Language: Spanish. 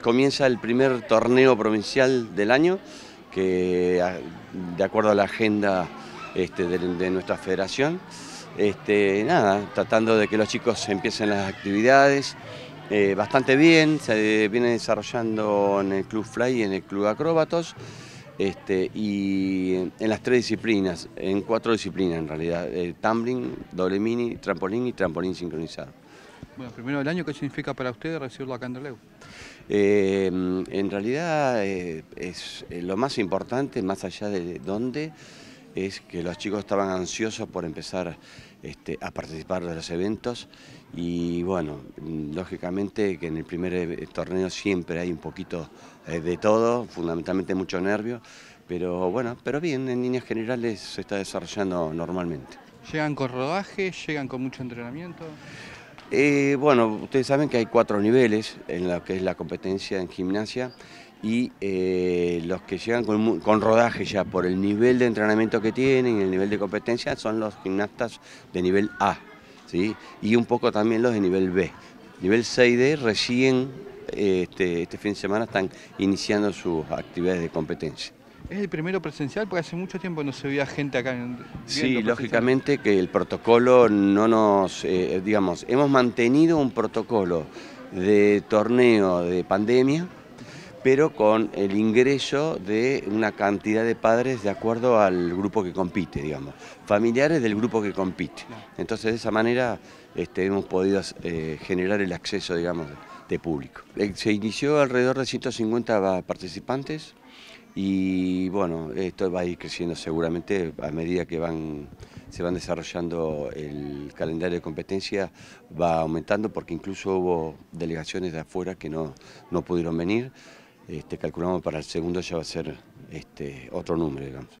comienza el primer torneo provincial del año, que de acuerdo a la agenda este, de, nuestra federación, este, nada, tratando de que los chicos empiecen las actividades eh, bastante bien, se viene desarrollando en el Club Fly y en el Club Acróbatos, este, y en las tres disciplinas, en cuatro disciplinas en realidad, el eh, tumbling, doble mini, trampolín y trampolín sincronizado. Bueno, primero del año, ¿qué significa para ustedes recibirlo acá en eh, en realidad eh, es eh, lo más importante, más allá de dónde, es que los chicos estaban ansiosos por empezar este, a participar de los eventos y bueno, lógicamente que en el primer torneo siempre hay un poquito de todo, fundamentalmente mucho nervio, pero bueno, pero bien, en líneas generales se está desarrollando normalmente. ¿Llegan con rodaje? ¿Llegan con mucho entrenamiento? Eh, bueno, ustedes saben que hay cuatro niveles en lo que es la competencia en gimnasia y eh, los que llegan con, rodaje ya por el nivel de entrenamiento que tienen el nivel de competencia son los gimnastas de nivel A ¿sí? y un poco también los de nivel B. Nivel C y d recién eh, este, este fin de semana están iniciando sus actividades de competencia. ¿Es el primero presencial? Porque hace mucho tiempo no se veía gente acá. sí, lógicamente que el protocolo no nos, eh, eh, digamos, hemos mantenido un protocolo de torneo de pandemia, pero con el ingreso de una cantidad de padres de acuerdo al grupo que compite, digamos, familiares del grupo que compite. Entonces de esa manera este, hemos podido eh, generar el acceso, digamos, de público. Se inició alrededor de 150 participantes y bueno, esto va a ir creciendo seguramente a medida que van, se van desarrollando el calendario de competencia, va aumentando porque incluso hubo delegaciones de afuera que no, pudieron venir, este, calculamos para el segundo ya va a ser este, otro número, digamos.